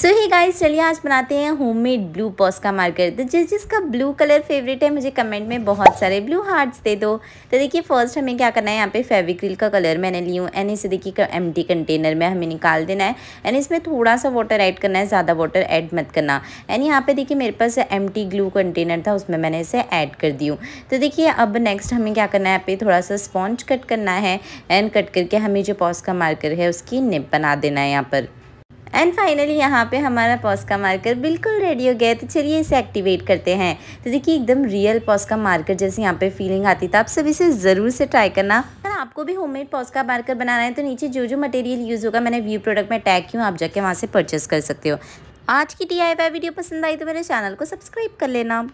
सो ही guys चलिए आज बनाते हैं होममेड ब्लू पॉस का मार्कर तो जिस जिसका ब्लू कलर फेवरेट है मुझे कमेंट में बहुत सारे ब्लू हार्ट्स दे दो तो देखिए फर्स्ट हमें क्या करना है यहाँ पे फेविक्रिल का कलर मैंने ली हूँ एंड इसे देखिए एम कंटेनर में हमें निकाल देना है एंड इसमें थोड़ा सा वाटर ऐड करना है ज़्यादा वाटर ऐड मत करना एंड यहाँ पर देखिए मेरे पास एम ग्लू कंटेनर था उसमें मैंने इसे ऐड कर दी हूँ तो देखिए अब नेक्स्ट हमें क्या करना है यहाँ पे थोड़ा सा स्पॉन्ज कट करना है एंड कट करके हमें जो पॉस का मार्कर है उसकी निप बना देना है यहाँ पर एंड फाइनली यहाँ पे हमारा पॉस्का मार्कर बिल्कुल रेडी हो गया तो चलिए इसे एक्टिवेट करते हैं तो देखिए एकदम रियल पॉस्का मार्कर जैसे यहाँ पे फीलिंग आती था तो आप सब इसे ज़रूर से ट्राई करना आपको भी होममेड पॉज का मार्कर बनाना है तो नीचे जो जो मटेरियल यूज़ होगा मैंने व्यू प्रोडक्ट में टैग क्यों आप जाके वहाँ से परचेस कर सकते हो आज की टी वीडियो पसंद आई तो मेरे चैनल को सब्सक्राइब कर लेना